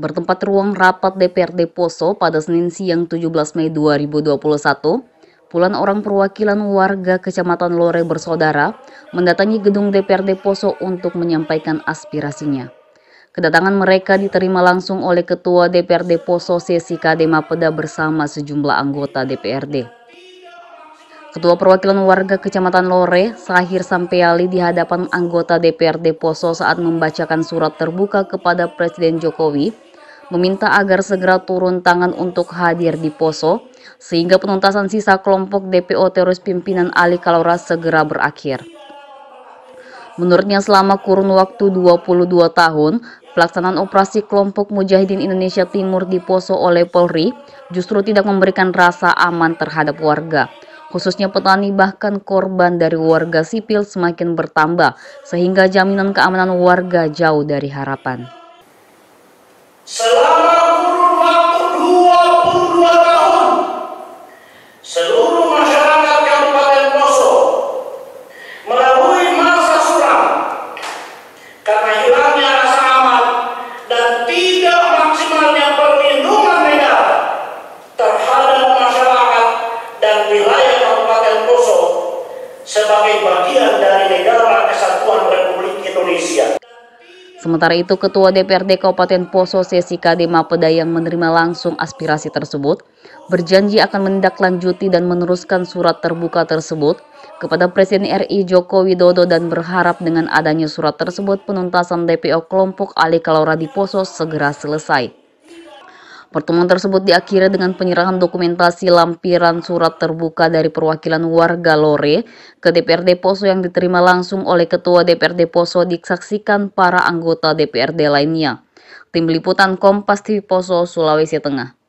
bertempat ruang rapat DPRD Poso pada Senin siang 17 Mei 2021, puluhan orang perwakilan warga Kecamatan Lore bersaudara mendatangi gedung DPRD Poso untuk menyampaikan aspirasinya. Kedatangan mereka diterima langsung oleh Ketua DPRD Poso Sesi Kadema Peda bersama sejumlah anggota DPRD. Ketua Perwakilan Warga Kecamatan Lore, Sahir Sampeali di hadapan anggota DPRD Poso saat membacakan surat terbuka kepada Presiden Jokowi, meminta agar segera turun tangan untuk hadir di Poso, sehingga penuntasan sisa kelompok DPO teroris pimpinan Ali Kalora segera berakhir. Menurutnya selama kurun waktu 22 tahun, pelaksanaan operasi kelompok Mujahidin Indonesia Timur di Poso oleh Polri justru tidak memberikan rasa aman terhadap warga khususnya petani bahkan korban dari warga sipil semakin bertambah sehingga jaminan keamanan warga jauh dari harapan. Selamat sebagai bagian dari negara kesatuan Republik Indonesia. Sementara itu, Ketua DPRD Kabupaten Poso Sesi Kadema Pedayang menerima langsung aspirasi tersebut, berjanji akan menindaklanjuti dan meneruskan surat terbuka tersebut kepada Presiden RI Joko Widodo dan berharap dengan adanya surat tersebut penuntasan DPO kelompok Ali Kalora di Poso segera selesai. Pertemuan tersebut diakhiri dengan penyerahan dokumentasi lampiran surat terbuka dari perwakilan warga Lore ke DPRD Poso yang diterima langsung oleh Ketua DPRD Poso disaksikan para anggota DPRD lainnya. Tim Liputan Kompas TV Poso, Sulawesi Tengah.